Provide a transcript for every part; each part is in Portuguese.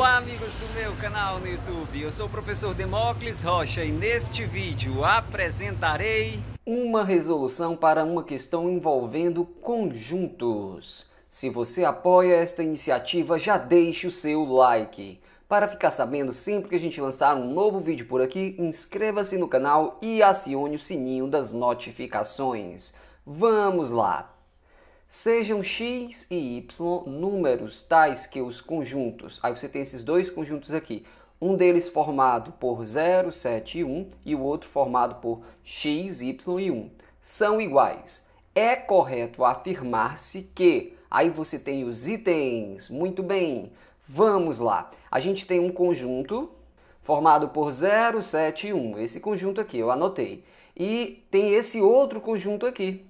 Olá amigos do meu canal no YouTube, eu sou o professor Demócles Rocha e neste vídeo apresentarei uma resolução para uma questão envolvendo conjuntos. Se você apoia esta iniciativa, já deixe o seu like. Para ficar sabendo sempre que a gente lançar um novo vídeo por aqui, inscreva-se no canal e acione o sininho das notificações. Vamos lá! sejam x e y números tais que os conjuntos, aí você tem esses dois conjuntos aqui, um deles formado por 0, 7 e 1 e o outro formado por x, y e 1, são iguais. É correto afirmar-se que, aí você tem os itens, muito bem, vamos lá. A gente tem um conjunto formado por 0, 7 e 1, esse conjunto aqui eu anotei, e tem esse outro conjunto aqui,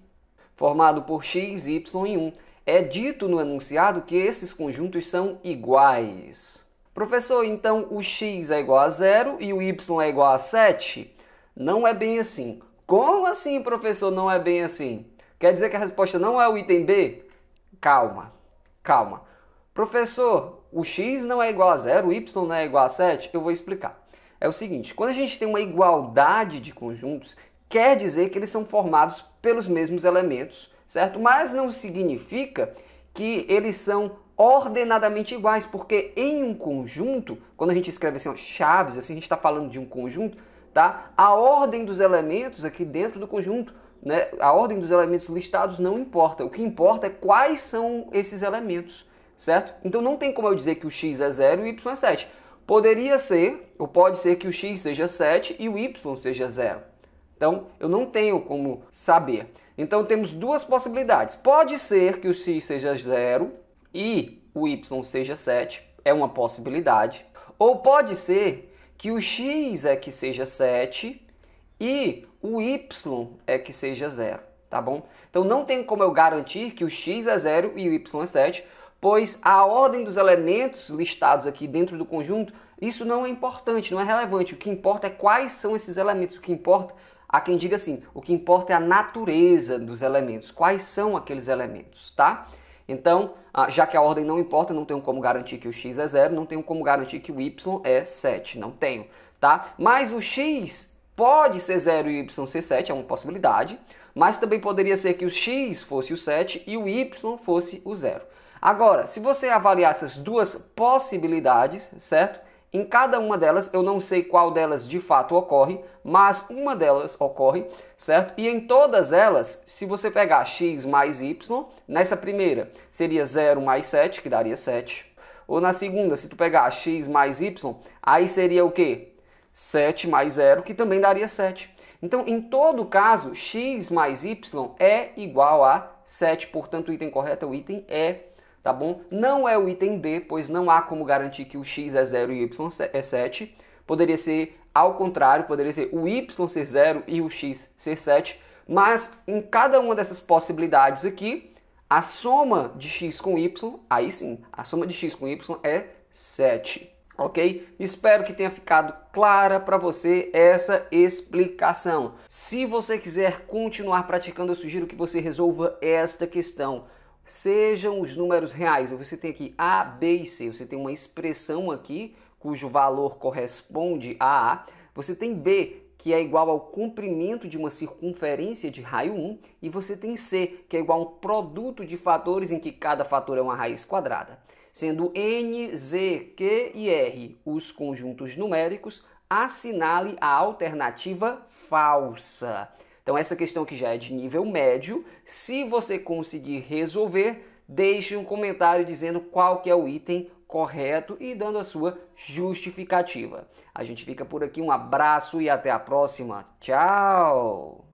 formado por x, y e 1. É dito no enunciado que esses conjuntos são iguais. Professor, então o x é igual a zero e o y é igual a 7? Não é bem assim. Como assim, professor, não é bem assim? Quer dizer que a resposta não é o item B? Calma, calma. Professor, o x não é igual a zero, o y não é igual a 7? Eu vou explicar. É o seguinte, quando a gente tem uma igualdade de conjuntos, quer dizer que eles são formados pelos mesmos elementos, certo? Mas não significa que eles são ordenadamente iguais, porque em um conjunto, quando a gente escreve assim, ó, chaves, assim, a gente está falando de um conjunto, tá? A ordem dos elementos aqui dentro do conjunto, né? A ordem dos elementos listados não importa. O que importa é quais são esses elementos, certo? Então não tem como eu dizer que o x é 0 e o y é 7. Poderia ser, ou pode ser que o x seja 7 e o y seja 0 então, eu não tenho como saber. Então, temos duas possibilidades. Pode ser que o x seja 0 e o y seja 7, é uma possibilidade. Ou pode ser que o x é que seja 7 e o y é que seja 0, tá bom? Então, não tem como eu garantir que o x é 0 e o y é 7, pois a ordem dos elementos listados aqui dentro do conjunto, isso não é importante, não é relevante. O que importa é quais são esses elementos. O que importa Há quem diga assim: o que importa é a natureza dos elementos, quais são aqueles elementos, tá? Então, ah, já que a ordem não importa, não tenho como garantir que o x é zero, não tenho como garantir que o y é 7, não tenho, tá? Mas o x pode ser zero e o y ser 7, é uma possibilidade, mas também poderia ser que o x fosse o 7 e o y fosse o zero. Agora, se você avaliar essas duas possibilidades, certo? Em cada uma delas, eu não sei qual delas de fato ocorre, mas uma delas ocorre, certo? E em todas elas, se você pegar x mais y, nessa primeira seria 0 mais 7, que daria 7. Ou na segunda, se tu pegar x mais y, aí seria o quê? 7 mais 0, que também daria 7. Então, em todo caso, x mais y é igual a 7. Portanto, o item correto é o item E. É tá bom? Não é o item B, pois não há como garantir que o x é 0 e y é 7. Poderia ser ao contrário, poderia ser o y ser 0 e o x ser 7. Mas em cada uma dessas possibilidades aqui, a soma de x com y, aí sim, a soma de x com y é 7. Ok? Espero que tenha ficado clara para você essa explicação. Se você quiser continuar praticando, eu sugiro que você resolva esta questão sejam os números reais. Você tem aqui A, B e C. Você tem uma expressão aqui cujo valor corresponde a A. Você tem B, que é igual ao comprimento de uma circunferência de raio 1, e você tem C, que é igual a um produto de fatores em que cada fator é uma raiz quadrada. Sendo N, Z, Q e R os conjuntos numéricos, assinale a alternativa falsa. Então, essa questão que já é de nível médio, se você conseguir resolver, deixe um comentário dizendo qual que é o item correto e dando a sua justificativa. A gente fica por aqui, um abraço e até a próxima. Tchau!